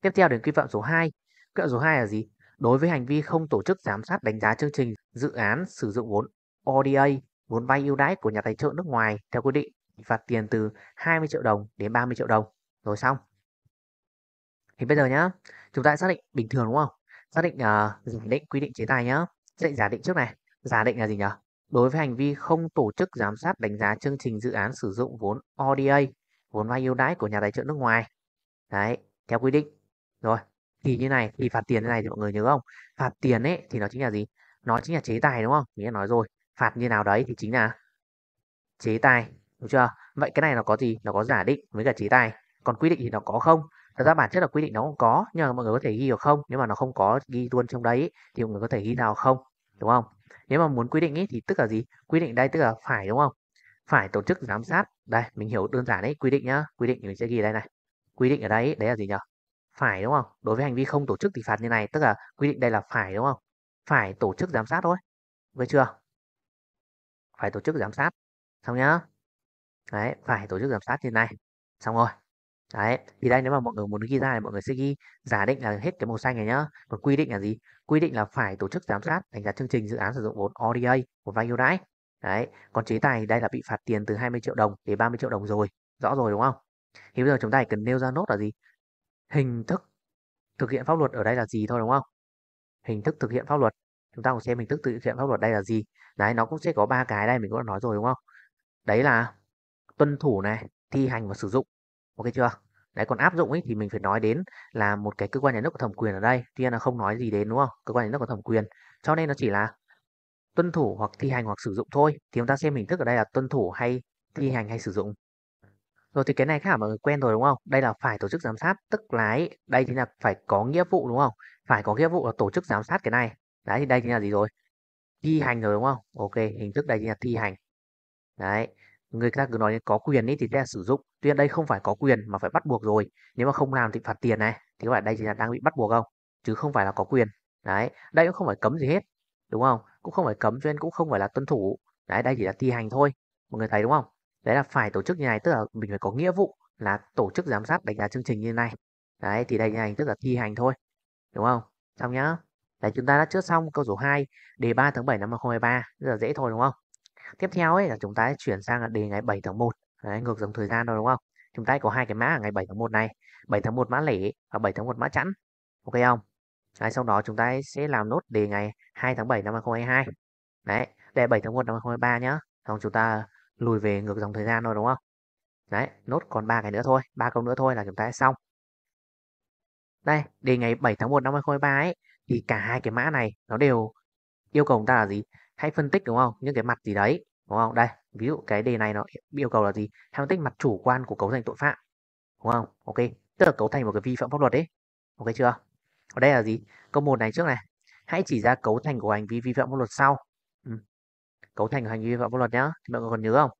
Tiếp theo đến quy phạm số 2. Quy phạm số 2 là gì? Đối với hành vi không tổ chức giám sát đánh giá chương trình, dự án sử dụng vốn ODA, vốn vay ưu đãi của nhà tài trợ nước ngoài theo quy định, phạt tiền từ 20 triệu đồng đến 30 triệu đồng. Rồi xong. Thì bây giờ nhá, chúng ta xác định bình thường đúng không? Xác định uh, giả định quy định chế tài nhá. Xác định giả định trước này. Giả định là gì nhỉ? Đối với hành vi không tổ chức giám sát đánh giá chương trình dự án sử dụng vốn ODA, vốn vay ưu đãi của nhà tài trợ nước ngoài. Đấy, theo quy định rồi, thì ừ. như này, thì phạt tiền như này thì mọi người nhớ không? Phạt tiền ấy thì nó chính là gì? Nó chính là chế tài đúng không? Mình đã nói rồi, phạt như nào đấy thì chính là chế tài, đúng chưa? Vậy cái này nó có gì? Nó có giả định với cả chế tài. Còn quy định thì nó có không? Thật ra bản chất là quy định nó cũng có, nhưng mà mọi người có thể ghi được không? Nếu mà nó không có ghi luôn trong đấy thì mọi người có thể ghi nào không? Đúng không? Nếu mà muốn quy định ấy thì tức là gì? Quy định đây tức là phải đúng không? Phải tổ chức giám sát. Đây, mình hiểu đơn giản đấy, quy định nhá. Quy định mình sẽ ghi đây này. Quy định ở đây đấy là gì nhỉ? phải đúng không? Đối với hành vi không tổ chức thì phạt như này, tức là quy định đây là phải đúng không? Phải tổ chức giám sát thôi. vậy chưa? Phải tổ chức giám sát. Xong nhá. Đấy, phải tổ chức giám sát như này. Xong rồi. Đấy, thì đây nếu mà mọi người muốn ghi ra thì mọi người sẽ ghi giả định là hết cái màu xanh này nhá. Còn quy định là gì? Quy định là phải tổ chức giám sát đánh giá chương trình dự án sử dụng vốn ODA của vay ưu đãi. Đấy, còn chế tài đây là bị phạt tiền từ 20 triệu đồng đến 30 triệu đồng rồi. Rõ rồi đúng không? Thì bây giờ chúng ta cần nêu ra nốt là gì? hình thức thực hiện pháp luật ở đây là gì thôi đúng không hình thức thực hiện pháp luật chúng ta cùng xem hình thức thực hiện pháp luật đây là gì đấy nó cũng sẽ có ba cái đây mình cũng đã nói rồi đúng không đấy là tuân thủ này thi hành và sử dụng ok chưa đấy còn áp dụng ấy thì mình phải nói đến là một cái cơ quan nhà nước có thẩm quyền ở đây tuy nhiên là không nói gì đến đúng không cơ quan nhà nước có thẩm quyền cho nên nó chỉ là tuân thủ hoặc thi hành hoặc sử dụng thôi thì chúng ta xem hình thức ở đây là tuân thủ hay thi hành hay sử dụng rồi thì cái này khả mọi người quen rồi đúng không? Đây là phải tổ chức giám sát, tức là ấy, đây chính là phải có nghĩa vụ đúng không? Phải có nghĩa vụ là tổ chức giám sát cái này. Đấy thì đây chính là gì rồi? Thi hành rồi đúng không? Ok, hình thức đây chính là thi hành. Đấy, người ta cứ nói có quyền ý thì sẽ sử dụng. Tuy nhiên đây không phải có quyền mà phải bắt buộc rồi. Nếu mà không làm thì phạt tiền này. Thì các bạn đây chính là đang bị bắt buộc không? Chứ không phải là có quyền. Đấy, đây cũng không phải cấm gì hết. Đúng không? Cũng không phải cấm cho nên cũng không phải là tuân thủ. Đấy, đây chỉ là thi hành thôi. Mọi người thấy đúng không? đấy là phải tổ chức như này tức là mình phải có nghĩa vụ là tổ chức giám sát đánh giá chương trình như này đấy thì đây này tức là thi hành thôi đúng không xong nhá đấy chúng ta đã chữa xong câu số 2 đề 3 tháng 7 năm 2023 rất là dễ thôi đúng không tiếp theo ấy là chúng ta chuyển sang là đề ngày 7 tháng 1 đấy, ngược dòng thời gian rồi đúng không chúng ta có hai cái mã ngày 7 tháng 1 này 7 tháng 1 mã lẻ và 7 tháng 1 mã chẵn ok không đấy, sau đó chúng ta sẽ làm nốt đề ngày 2 tháng 7 năm 2022 đấy đề 7 tháng 1 năm 2023 nhá xong chúng ta lùi về ngược dòng thời gian rồi đúng không đấy nốt còn ba cái nữa thôi ba câu nữa thôi là chúng ta sẽ xong đây đề ngày 7 tháng 1 năm 2023 ấy thì cả hai cái mã này nó đều yêu cầu chúng ta là gì hãy phân tích đúng không những cái mặt gì đấy đúng không đây ví dụ cái đề này nó yêu cầu là gì hãy phân tích mặt chủ quan của cấu thành tội phạm đúng không ok tức là cấu thành một cái vi phạm pháp luật đấy ok chưa ở đây là gì câu một này trước này hãy chỉ ra cấu thành của hành vi vi phạm pháp luật sau cấu thành của hành vi vi phạm pháp luật nhá thì mọi người còn nhớ không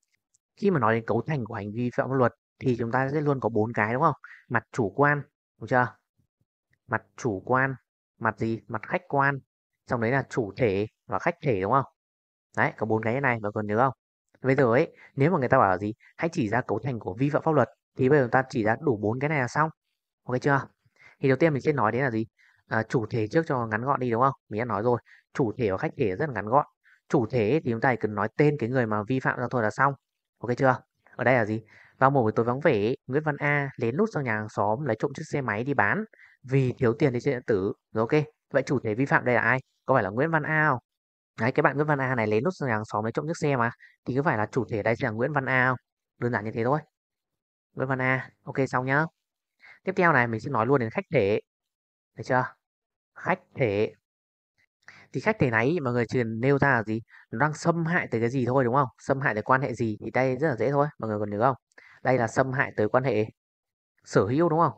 khi mà nói đến cấu thành của hành vi vi phạm pháp luật thì chúng ta sẽ luôn có bốn cái đúng không mặt chủ quan đúng chưa mặt chủ quan mặt gì mặt khách quan trong đấy là chủ thể và khách thể đúng không đấy có bốn cái này mọi người còn nhớ không bây giờ ấy nếu mà người ta bảo là gì hãy chỉ ra cấu thành của vi phạm pháp luật thì bây giờ chúng ta chỉ ra đủ bốn cái này là xong ok chưa thì đầu tiên mình sẽ nói đến là gì à, chủ thể trước cho ngắn gọn đi đúng không mình đã nói rồi chủ thể và khách thể rất là ngắn gọn chủ thể thì chúng ta chỉ cần nói tên cái người mà vi phạm ra thôi là xong ok chưa ở đây là gì vào một buổi tối vắng vẻ nguyễn văn a lén lút sang nhà hàng xóm lấy trộm chiếc xe máy đi bán vì thiếu tiền đi chơi điện tử rồi ok vậy chủ thể vi phạm đây là ai có phải là nguyễn văn a không đấy cái bạn nguyễn văn a này lén lút sang nhà hàng xóm lấy trộm chiếc xe mà thì có phải là chủ thể đây sẽ là nguyễn văn a không đơn giản như thế thôi nguyễn văn a ok xong nhá tiếp theo này mình sẽ nói luôn đến khách thể được chưa khách thể thì khách thể nấy mà người truyền nêu ra là gì nó đang xâm hại tới cái gì thôi đúng không xâm hại tới quan hệ gì thì đây rất là dễ thôi mọi người còn nhớ không đây là xâm hại tới quan hệ sở hữu đúng không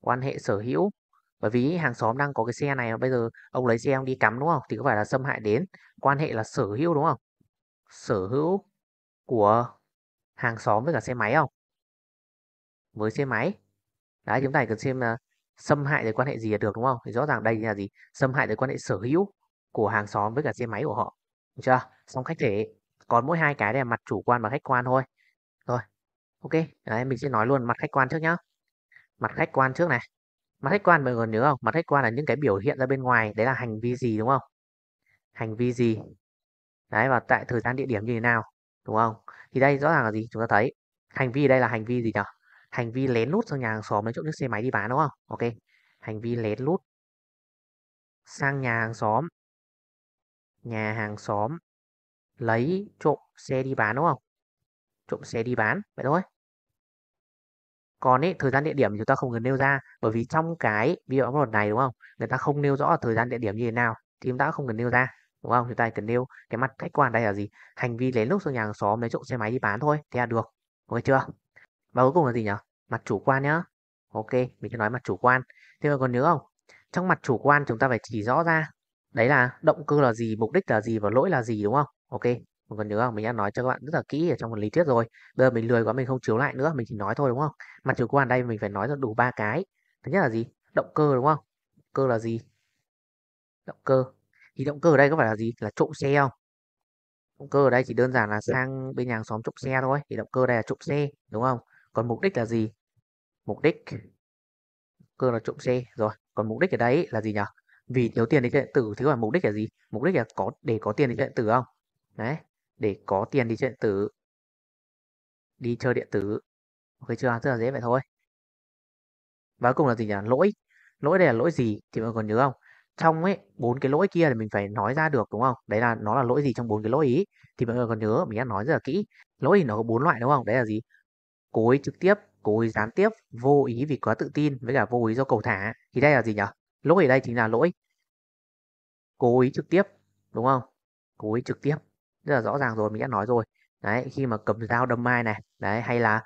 quan hệ sở hữu bởi vì hàng xóm đang có cái xe này mà bây giờ ông lấy xe ông đi cắm đúng không thì có phải là xâm hại đến quan hệ là sở hữu đúng không sở hữu của hàng xóm với cả xe máy không với xe máy đấy chúng ta cần xem là xâm hại tới quan hệ gì là được đúng không thì rõ ràng đây là gì xâm hại tới quan hệ sở hữu của hàng xóm với cả xe máy của họ được chưa xong khách thể còn mỗi hai cái đây là mặt chủ quan và khách quan thôi rồi ok đấy mình sẽ nói luôn mặt khách quan trước nhá mặt khách quan trước này mặt khách quan mọi người nhớ không mặt khách quan là những cái biểu hiện ra bên ngoài đấy là hành vi gì đúng không hành vi gì đấy và tại thời gian địa điểm như thế nào đúng không thì đây rõ ràng là gì chúng ta thấy hành vi đây là hành vi gì nhỉ hành vi lén lút sang nhà hàng xóm lấy trộm chiếc xe máy đi bán đúng không ok hành vi lén lút sang nhà hàng xóm nhà hàng xóm lấy trộm xe đi bán đúng không? Trộm xe đi bán, vậy thôi. Còn ấy, thời gian địa điểm chúng ta không cần nêu ra bởi vì trong cái video pháp luật này đúng không? Người ta không nêu rõ thời gian địa điểm như thế nào thì chúng ta không cần nêu ra đúng không? Chúng ta cần nêu cái mặt khách quan đây là gì? Hành vi lén lút sang nhà hàng xóm lấy trộm xe máy đi bán thôi, thế là được. Ok chưa? Và cuối cùng là gì nhỉ? Mặt chủ quan nhá. Ok, mình sẽ nói mặt chủ quan. Thế mà còn nhớ không? Trong mặt chủ quan chúng ta phải chỉ rõ ra đấy là động cơ là gì mục đích là gì và lỗi là gì đúng không ok còn nhớ không mình đã nói cho các bạn rất là kỹ ở trong phần lý thuyết rồi bây giờ mình lười quá mình không chiếu lại nữa mình chỉ nói thôi đúng không mặt chiều quan đây mình phải nói ra đủ ba cái thứ nhất là gì động cơ đúng không cơ là gì động cơ thì động cơ ở đây có phải là gì là trộm xe không động cơ ở đây chỉ đơn giản là sang bên nhà hàng xóm trộm xe thôi thì động cơ đây là trộm xe đúng không còn mục đích là gì mục đích cơ là trộm xe rồi còn mục đích ở đây là gì nhỉ vì thiếu tiền định điện tử thế còn mục đích là gì mục đích là có để có tiền định điện tử không đấy để có tiền đi chơi điện tử đi chơi điện tử ok chưa rất là dễ vậy thôi và cùng là gì nhỉ lỗi lỗi đây là lỗi gì thì mọi người còn nhớ không trong ấy bốn cái lỗi kia thì mình phải nói ra được đúng không đấy là nó là lỗi gì trong bốn cái lỗi ý thì mọi người còn nhớ mình đã nói rất là kỹ lỗi thì nó có bốn loại đúng không đấy là gì cố ý trực tiếp cố ý gián tiếp vô ý vì quá tự tin với cả vô ý do cầu thả thì đây là gì nhỉ lỗi ở đây chính là lỗi cố ý trực tiếp đúng không cố ý trực tiếp rất là rõ ràng rồi mình đã nói rồi đấy khi mà cầm dao đâm mai này đấy hay là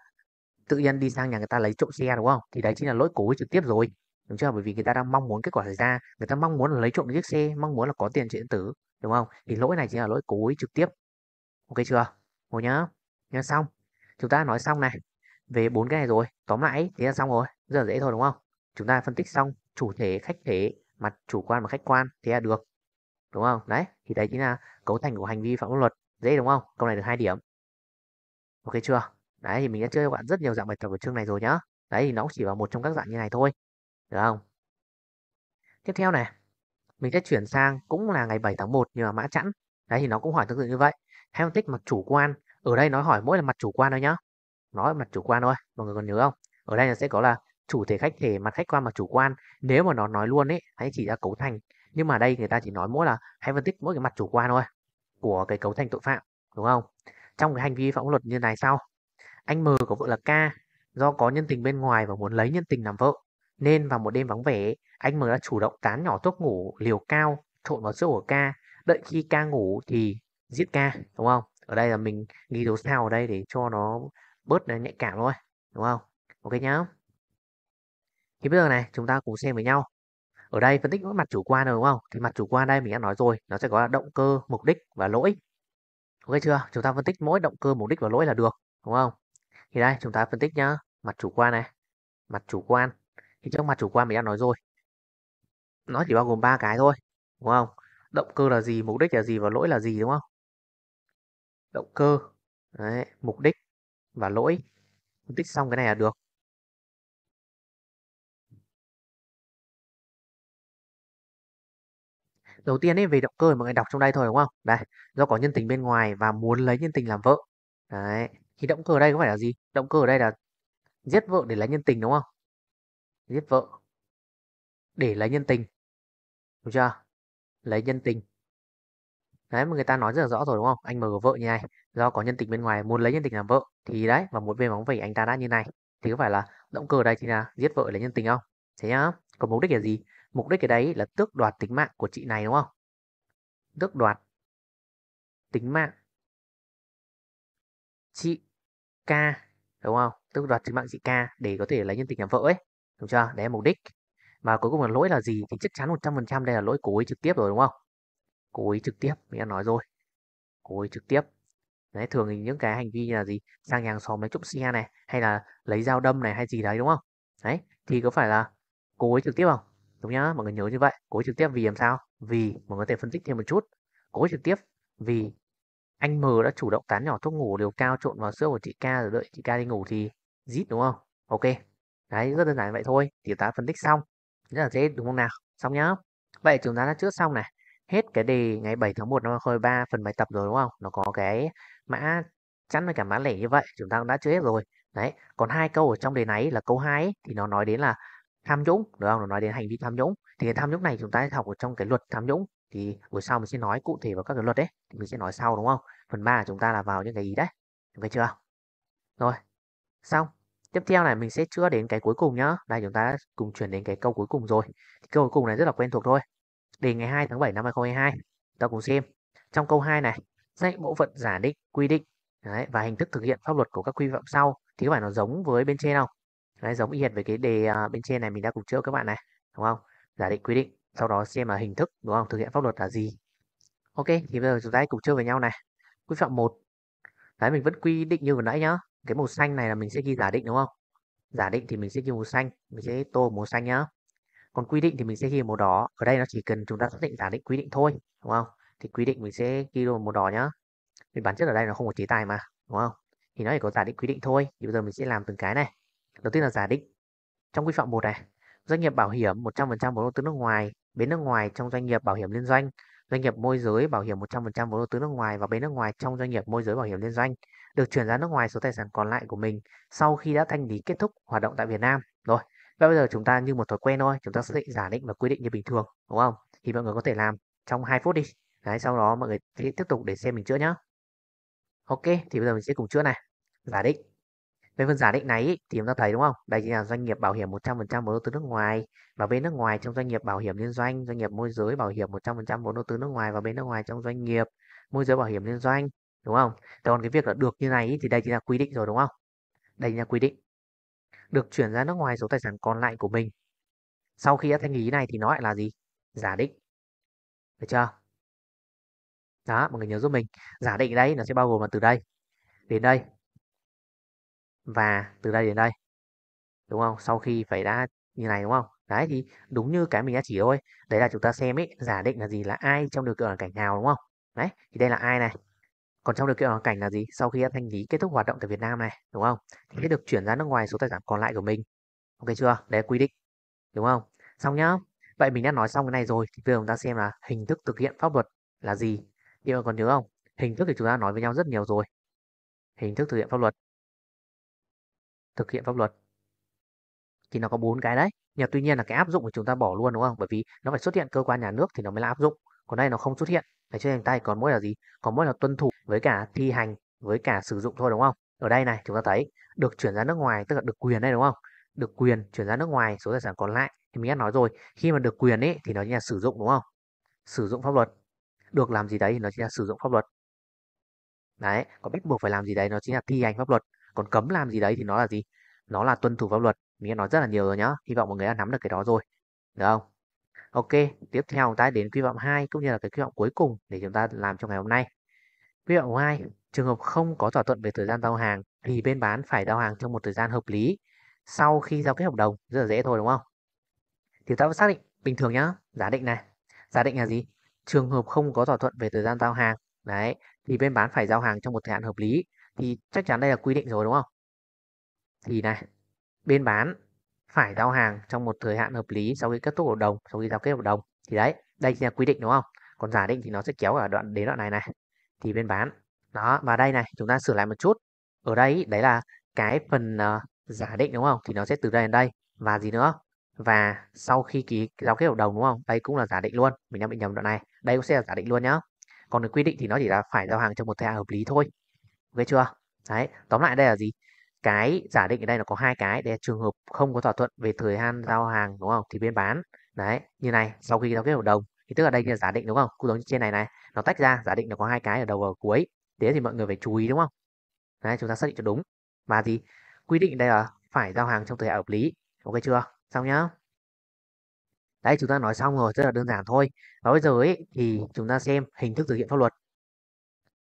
tự nhiên đi sang nhà người ta lấy trộm xe đúng không thì đấy chính là lỗi cố ý trực tiếp rồi đúng chưa bởi vì người ta đang mong muốn kết quả xảy ra người ta mong muốn là lấy trộm chiếc xe mong muốn là có tiền điện tử đúng không thì lỗi này chính là lỗi cố ý trực tiếp ok chưa ngồi nhá nhá xong chúng ta nói xong này về bốn cái này rồi tóm lại thì là xong rồi rất là dễ thôi đúng không chúng ta phân tích xong chủ thể khách thể mặt chủ quan và khách quan thế là được đúng không đấy thì đấy chính là cấu thành của hành vi phạm pháp luật dễ đúng không câu này được hai điểm ok chưa đấy thì mình đã chơi các bạn rất nhiều dạng bài tập của chương này rồi nhá đấy thì nó cũng chỉ vào một trong các dạng như này thôi được không tiếp theo này mình sẽ chuyển sang cũng là ngày 7 tháng 1 nhưng mà mã chẵn đấy thì nó cũng hỏi tương tự như vậy hãy phân tích mặt chủ quan ở đây nó hỏi mỗi là mặt chủ quan thôi nhá nói mặt chủ quan thôi mọi người còn nhớ không ở đây là sẽ có là chủ thể khách thể mặt khách quan mặt chủ quan nếu mà nó nói luôn ấy hãy chỉ ra cấu thành nhưng mà đây người ta chỉ nói mỗi là hãy phân tích mỗi cái mặt chủ quan thôi của cái cấu thành tội phạm đúng không trong cái hành vi phạm luật như này sau anh M của vợ là K do có nhân tình bên ngoài và muốn lấy nhân tình làm vợ nên vào một đêm vắng vẻ anh M đã chủ động tán nhỏ thuốc ngủ liều cao trộn vào sữa của K đợi khi K ngủ thì giết K đúng không ở đây là mình ghi dấu sao ở đây để cho nó bớt nhạy cảm thôi đúng không ok nhá thì bây giờ này chúng ta cùng xem với nhau. Ở đây phân tích các mặt chủ quan rồi đúng không? Thì mặt chủ quan đây mình đã nói rồi, nó sẽ có là động cơ, mục đích và lỗi. Ok chưa? Chúng ta phân tích mỗi động cơ, mục đích và lỗi là được, đúng không? Thì đây chúng ta phân tích nhá, mặt chủ quan này, mặt chủ quan. Thì trong mặt chủ quan mình đã nói rồi. Nó chỉ bao gồm ba cái thôi, đúng không? Động cơ là gì, mục đích là gì và lỗi là gì đúng không? Động cơ, đấy, mục đích và lỗi. Phân tích xong cái này là được. đầu tiên ấy về động cơ mọi người đọc trong đây thôi đúng không Đây do có nhân tình bên ngoài và muốn lấy nhân tình làm vợ đấy thì động cơ ở đây có phải là gì động cơ ở đây là giết vợ để lấy nhân tình đúng không giết vợ để lấy nhân tình đúng chưa lấy nhân tình đấy mà người ta nói rất là rõ rồi đúng không anh mở vợ như này do có nhân tình bên ngoài muốn lấy nhân tình làm vợ thì đấy và muốn về móng vẩy anh ta đã như này thì có phải là động cơ ở đây thì là giết vợ lấy nhân tình không thế nhá còn mục đích là gì Mục đích cái đấy là tước đoạt tính mạng của chị này đúng không? Tước đoạt tính mạng chị K đúng không? Tước đoạt tính mạng chị K để có thể lấy nhân tình làm vợ ấy. Đúng chưa? Đấy là mục đích. Và cuối cùng là lỗi là gì thì chắc chắn 100% đây là lỗi cố ý trực tiếp rồi đúng không? Cố ý trực tiếp, mình đã nói rồi. Cố ý trực tiếp. Đấy, thường thì những cái hành vi là gì? Sang nhà hàng xóm lấy trộm xe này hay là lấy dao đâm này hay gì đấy đúng không? Đấy, thì có phải là cố ý trực tiếp không? đúng nhá mọi người nhớ như vậy cối trực tiếp vì làm sao vì mọi người có thể phân tích thêm một chút cối trực tiếp vì anh M đã chủ động tán nhỏ thuốc ngủ liều cao trộn vào sữa của chị K rồi đợi chị K đi ngủ thì zit đúng không ok đấy rất đơn giản vậy thôi thì ta phân tích xong rất là dễ đúng không nào xong nhá vậy chúng ta đã chữa xong này hết cái đề ngày 7 tháng 1 năm 2023 phần bài tập rồi đúng không nó có cái mã chắn với cả mã lẻ như vậy chúng ta cũng đã chữa hết rồi đấy còn hai câu ở trong đề này là câu 2 ấy, thì nó nói đến là tham nhũng được không? nói đến hành vi tham nhũng thì cái tham nhũng này chúng ta sẽ học ở trong cái luật tham nhũng thì buổi sau mình sẽ nói cụ thể vào các cái luật đấy thì mình sẽ nói sau đúng không? Phần 3 chúng ta là vào những cái ý đấy. Được chưa? Rồi. Xong. Tiếp theo này mình sẽ chưa đến cái cuối cùng nhá. Đây chúng ta đã cùng chuyển đến cái câu cuối cùng rồi. Thì câu cuối cùng này rất là quen thuộc thôi. Đề ngày 2 tháng 7 năm 2022. Ta cùng xem. Trong câu 2 này, dạy bộ phận giả định, quy định Đấy, và hình thức thực hiện pháp luật của các quy phạm sau thì các bạn nó giống với bên trên không? Đấy, giống y hệt với cái đề à, bên trên này mình đã cùng chữa các bạn này đúng không giả định quy định sau đó xem là hình thức đúng không thực hiện pháp luật là gì ok thì bây giờ chúng ta hãy cùng chơi với nhau này quy phạm một đấy mình vẫn quy định như vừa nãy nhá cái màu xanh này là mình sẽ ghi giả định đúng không giả định thì mình sẽ ghi màu xanh mình sẽ tô màu xanh nhá còn quy định thì mình sẽ ghi màu đỏ ở đây nó chỉ cần chúng ta xác định giả định quy định thôi đúng không thì quy định mình sẽ ghi đồ màu đỏ nhá vì bản chất ở đây nó không có chế tài mà đúng không thì nó chỉ có giả định quy định thôi thì bây giờ mình sẽ làm từng cái này Đầu tiên là giả định. Trong quy phạm một này, doanh nghiệp bảo hiểm 100% vốn đầu tư nước ngoài, bên nước ngoài trong doanh nghiệp bảo hiểm liên doanh, doanh nghiệp môi giới bảo hiểm 100% vốn đầu tư nước ngoài và bên nước ngoài trong doanh nghiệp môi giới bảo hiểm liên doanh được chuyển ra nước ngoài số tài sản còn lại của mình sau khi đã thanh lý kết thúc hoạt động tại Việt Nam. Rồi, và bây giờ chúng ta như một thói quen thôi, chúng ta sẽ giả định và quy định như bình thường, đúng không? Thì mọi người có thể làm trong 2 phút đi. Đấy, sau đó mọi người tiếp tục để xem mình chữa nhá. Ok, thì bây giờ mình sẽ cùng chữa này. Giả định về phần giả định này thì chúng ta thấy đúng không? Đây chính là doanh nghiệp bảo hiểm 100% vốn đầu tư nước ngoài và bên nước ngoài trong doanh nghiệp bảo hiểm liên doanh, doanh nghiệp môi giới bảo hiểm 100% vốn đầu tư nước ngoài và bên nước ngoài trong doanh nghiệp môi giới bảo hiểm liên doanh, đúng không? Còn cái việc là được như này thì đây chính là quy định rồi đúng không? Đây chính là quy định. Được chuyển ra nước ngoài số tài sản còn lại của mình. Sau khi đã thanh lý này thì nó lại là gì? Giả định. Được chưa? Đó, mọi người nhớ giúp mình. Giả định đấy nó sẽ bao gồm là từ đây đến đây và từ đây đến đây, đúng không? Sau khi phải đã như này đúng không? Đấy thì đúng như cái mình đã chỉ thôi. Đấy là chúng ta xem ấy, giả định là gì là ai trong điều kiện hoàn cảnh nào đúng không? Đấy, thì đây là ai này. Còn trong điều kiện hoàn cảnh là gì? Sau khi đã thanh lý kết thúc hoạt động tại Việt Nam này, đúng không? Thì sẽ được chuyển ra nước ngoài số tài sản còn lại của mình. Ok chưa? Đấy là quy định. Đúng không? Xong nhá. Vậy mình đã nói xong cái này rồi thì bây giờ chúng ta xem là hình thức thực hiện pháp luật là gì. Thì còn nhớ không? Hình thức thì chúng ta nói với nhau rất nhiều rồi. Hình thức thực hiện pháp luật thực hiện pháp luật thì nó có bốn cái đấy nhưng tuy nhiên là cái áp dụng của chúng ta bỏ luôn đúng không bởi vì nó phải xuất hiện cơ quan nhà nước thì nó mới là áp dụng còn đây nó không xuất hiện phải chơi thành tay còn mỗi là gì còn mỗi là tuân thủ với cả thi hành với cả sử dụng thôi đúng không ở đây này chúng ta thấy được chuyển ra nước ngoài tức là được quyền đây đúng không được quyền chuyển ra nước ngoài số tài sản còn lại thì mình đã nói rồi khi mà được quyền ấy thì nó chính là sử dụng đúng không sử dụng pháp luật được làm gì đấy thì nó chính là sử dụng pháp luật đấy có bắt buộc phải làm gì đấy nó chính là thi hành pháp luật còn cấm làm gì đấy thì nó là gì nó là tuân thủ pháp luật mình đã nói rất là nhiều rồi nhá hy vọng mọi người đã nắm được cái đó rồi được không ok tiếp theo chúng ta đến quy vọng 2 cũng như là cái quy vọng cuối cùng để chúng ta làm trong ngày hôm nay quy vọng hai trường hợp không có thỏa thuận về thời gian giao hàng thì bên bán phải giao hàng trong một thời gian hợp lý sau khi giao kết hợp đồng rất là dễ thôi đúng không thì ta xác định bình thường nhá giả định này giả định là gì trường hợp không có thỏa thuận về thời gian giao hàng đấy thì bên bán phải giao hàng trong một thời hạn hợp lý thì chắc chắn đây là quy định rồi đúng không? Thì này, bên bán phải giao hàng trong một thời hạn hợp lý sau khi kết thúc hợp đồng, sau khi giao kết hợp đồng. Thì đấy, đây chính là quy định đúng không? Còn giả định thì nó sẽ kéo ở đoạn đến đoạn này này. Thì bên bán. Đó, và đây này, chúng ta sửa lại một chút. Ở đây đấy là cái phần uh, giả định đúng không? Thì nó sẽ từ đây đến đây và gì nữa? Và sau khi ký giao kết hợp đồng đúng không? Đây cũng là giả định luôn. Mình đang bị nhầm đoạn này. Đây cũng sẽ là giả định luôn nhá. Còn cái quy định thì nó chỉ là phải giao hàng trong một thời hạn hợp lý thôi ok chưa đấy tóm lại đây là gì cái giả định ở đây là có hai cái để trường hợp không có thỏa thuận về thời gian giao hàng đúng không thì bên bán đấy như này sau khi giao kết hợp đồng thì tức là đây là giả định đúng không cũng giống như trên này này nó tách ra giả định là có hai cái ở đầu và cuối thế thì mọi người phải chú ý đúng không đấy chúng ta xác định cho đúng và gì quy định đây là phải giao hàng trong thời hạn hợp lý ok chưa xong nhá đấy chúng ta nói xong rồi rất là đơn giản thôi và bây giờ ấy thì chúng ta xem hình thức thực hiện pháp luật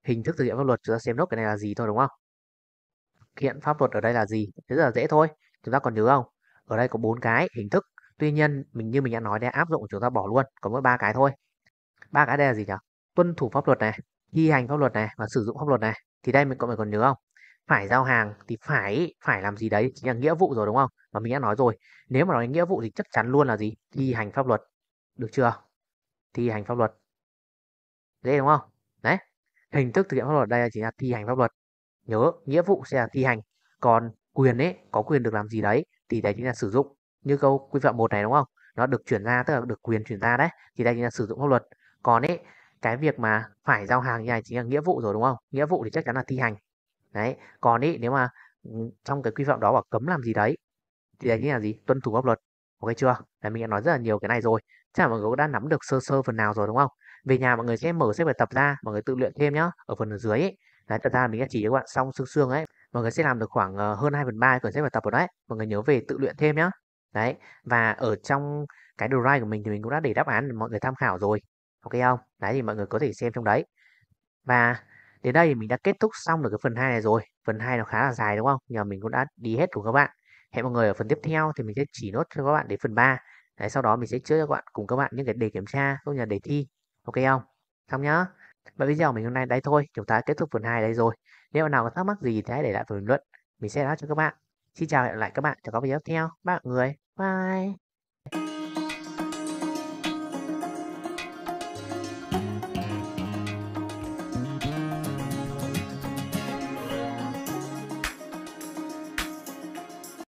hình thức thực hiện pháp luật chúng ta xem nốt cái này là gì thôi đúng không hiện pháp luật ở đây là gì Rất là dễ thôi chúng ta còn nhớ không ở đây có bốn cái hình thức tuy nhiên mình như mình đã nói đây áp dụng chúng ta bỏ luôn có mỗi ba cái thôi ba cái đây là gì nhỉ tuân thủ pháp luật này thi hành pháp luật này và sử dụng pháp luật này thì đây mình có phải còn nhớ không phải giao hàng thì phải phải làm gì đấy chính là nghĩa vụ rồi đúng không mà mình đã nói rồi nếu mà nói nghĩa vụ thì chắc chắn luôn là gì thi hành pháp luật được chưa thi hành pháp luật dễ đúng không hình thức thực hiện pháp luật đây là chỉ là thi hành pháp luật nhớ nghĩa vụ sẽ là thi hành còn quyền ấy có quyền được làm gì đấy thì đấy chính là sử dụng như câu quy phạm một này đúng không nó được chuyển ra tức là được quyền chuyển ra đấy thì đây chính là sử dụng pháp luật còn ấy cái việc mà phải giao hàng như này chính là nghĩa vụ rồi đúng không nghĩa vụ thì chắc chắn là thi hành đấy còn ấy nếu mà ừ, trong cái quy phạm đó bảo cấm làm gì đấy thì đấy chính là gì tuân thủ pháp luật ok chưa là mình đã nói rất là nhiều cái này rồi chắc là mọi người đã nắm được sơ sơ phần nào rồi đúng không về nhà mọi người sẽ mở sách bài tập ra mọi người tự luyện thêm nhá ở phần ở dưới ấy đấy thật ra mình đã chỉ cho các bạn xong xương xương ấy mọi người sẽ làm được khoảng ờ, hơn 2 phần ba cuốn sách bài tập rồi đấy mọi người nhớ về tự luyện thêm nhá đấy và ở trong cái drive của mình thì mình cũng đã để đáp án để mọi người tham khảo rồi ok không đấy thì mọi người có thể xem trong đấy và đến đây thì mình đã kết thúc xong được cái phần 2 này rồi phần 2 nó khá là dài đúng không nhờ mình cũng đã đi hết của các bạn hẹn mọi người ở phần tiếp theo thì mình sẽ chỉ nốt cho các bạn đến phần 3 đấy sau đó mình sẽ chữa cho các bạn cùng các bạn những cái đề kiểm tra cũng như là đề thi Ok không? Xong nhá. Và video mình hôm nay đây thôi, chúng ta kết thúc phần 2 đây rồi. Nếu bạn nào có thắc mắc gì thì hãy để lại phần bình luận, mình sẽ đáp cho các bạn. Xin chào và hẹn gặp lại các bạn trong các video tiếp theo. Bạn người, bye.